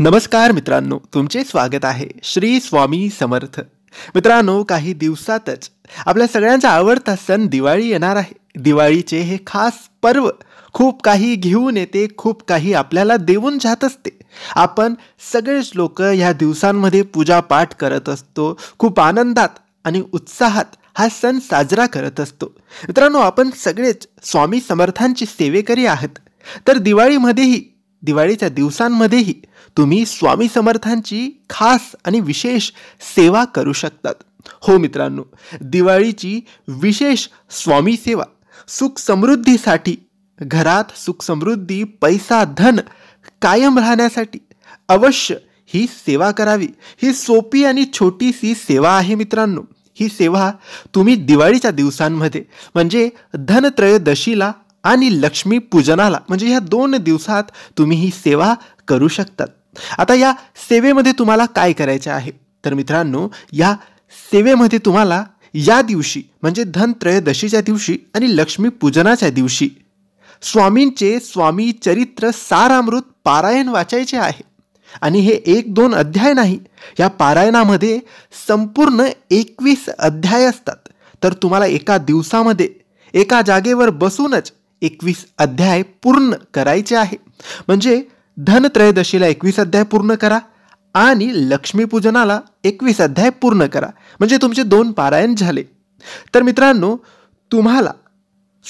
नमस्कार मित्रांनो तुमचे स्वागत आहे श्री स्वामी समर्थ मित्रांनो काही दिवसातच आपल्या सगळ्यांचा आवडता सण दिवाळी येणार आहे दिवाळीचे हे खास पर्व खूप काही घेऊन येते खूप काही आपल्याला देऊन जात असते आपण सगळेच लोक ह्या दिवसांमध्ये पूजापाठ करत असतो खूप आनंदात आणि उत्साहात हा सण साजरा करत असतो मित्रांनो आपण सगळेच स्वामी समर्थांची सेवेकरी आहात तर दिवाळीमध्येही दिवाळीच्या दिवसांमध्येही तुम्ही स्वामी समर्थांची खास आणि विशेष सेवा करू शकतात हो मित्रांनो दिवाळीची विशेष स्वामी सेवा सुख समृद्धीसाठी घरात सुख समृद्धी पैसा धन कायम राहण्यासाठी अवश्य ही सेवा करावी ही सोपी आणि छोटीशी सेवा आहे मित्रांनो ही सेवा तुम्ही दिवाळीच्या दिवसांमध्ये म्हणजे धनत्रयोदशीला आणि लक्ष्मी पूजनाला म्हणजे ह्या दोन दिवसात तुम्ही ही सेवा करू शकतात आता या सेवेमध्ये तुम्हाला काय करायचे आहे तर मित्रांनो या सेवेमध्ये तुम्हाला या दिवशी म्हणजे धनत्रयोदशीच्या दिवशी आणि लक्ष्मी पूजनाच्या दिवशी स्वामींचे स्वामी चरित्र सारामृत पारायण वाचायचे आहे आणि हे एक दोन अध्याय नाही या पारायणामध्ये संपूर्ण एकवीस अध्याय असतात तर तुम्हाला एका दिवसामध्ये एका जागेवर बसूनच एकवीस अध्याय पूर्ण करायचे आहे म्हणजे धनत्रयोदशीला एकवीस अध्याय पूर्ण करा आणि लक्ष्मीपूजनाला एकवीस अध्याय पूर्ण करा म्हणजे तुमचे दोन पारायण झाले तर मित्रांनो तुम्हाला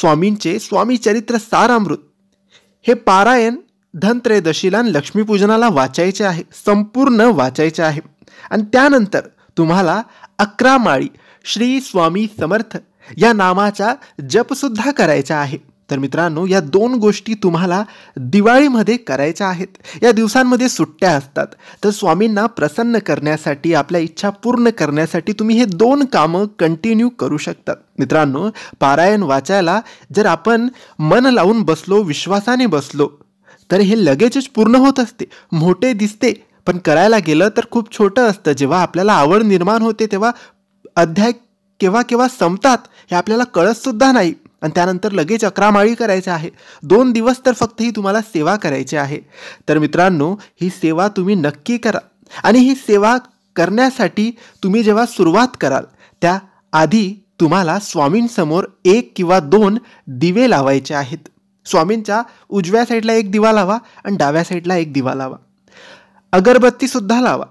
स्वामींचे स्वामी चरित्र सारामृत हे पारायण धनत्रयोदशीला आणि लक्ष्मीपूजनाला वाचायचे आहे संपूर्ण वाचायचे आहे आणि त्यानंतर तुम्हाला अकरा माळी श्री स्वामी समर्थ या नामाचा जपसुद्धा करायचा आहे तर मित्रांनो या दोन गोष्टी तुम्हाला दिवाळीमध्ये करायच्या आहेत या दिवसांमध्ये सुट्ट्या असतात तर स्वामींना प्रसन्न करण्यासाठी आपल्या इच्छा पूर्ण करण्यासाठी तुम्ही हे दोन कामं कंटिन्यू करू शकतात मित्रांनो पारायण वाचायला जर आपण मन लावून बसलो विश्वासाने बसलो तर हे लगेचच पूर्ण होत असते मोठे दिसते पण करायला गेलं तर खूप छोटं असतं जेव्हा आपल्याला आवड निर्माण होते तेव्हा अध्याय केव्हा केव्हा संपतात हे आपल्याला कळतसुद्धा नाही आणि त्यानंतर लगेच अकरा माळी करायचं आहे दोन दिवस तर फक्त ही तुम्हाला सेवा करायची आहे तर मित्रांनो ही सेवा तुम्ही नक्की करा आणि ही सेवा करण्यासाठी तुम्ही जेव्हा सुरुवात कराल त्या आधी तुम्हाला स्वामींसमोर एक किंवा दोन दिवे लावायचे आहेत स्वामींच्या उजव्या साईडला एक दिवा लावा आणि डाव्या साईडला एक दिवा लावा अगरबत्तीसुद्धा लावा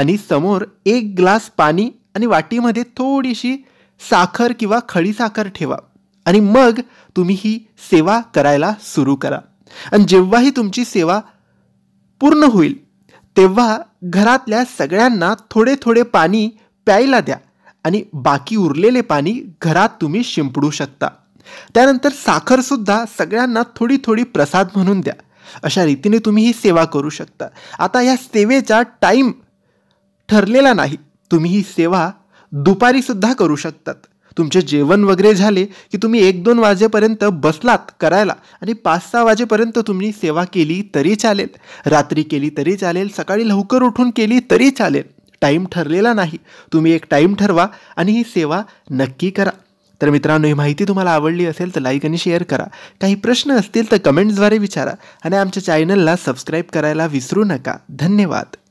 आणि समोर एक ग्लास पाणी आणि वाटीमध्ये थोडीशी साखर किंवा खळीसाखर ठेवा आणि मग तुम्ही ही सेवा करायला सुरू करा आणि जेव्हाही तुमची सेवा पूर्ण होईल तेव्हा घरातल्या सगळ्यांना थोडे थोडे पाणी प्यायला द्या आणि बाकी उरलेले पाणी घरात तुम्ही शिंपडू शकता त्यानंतर साखरसुद्धा सगळ्यांना थोडी थोडी प्रसाद म्हणून द्या अशा रीतीने तुम्ही ही सेवा करू शकता आता या सेवेचा टाईम ठरलेला नाही तुम्ही ही सेवा दुपारीसुद्धा करू शकतात तुमचे जेवण वगैरे झाले की तुम्ही एक दोन वाजेपर्यंत बसलात करायला आणि पाच सहा वाजेपर्यंत तुम्ही सेवा केली तरी चालेल रात्री केली तरी चालेल सकाळी लवकर उठून केली तरी चालेल टाईम ठरलेला नाही तुम्ही एक टाईम ठरवा आणि ही सेवा नक्की करा तर मित्रांनो ही माहिती तुम्हाला आवडली असेल तर लाईक आणि शेअर करा काही प्रश्न असतील तर कमेंट्सद्वारे विचारा आणि आमच्या चॅनलला सबस्क्राईब करायला विसरू नका धन्यवाद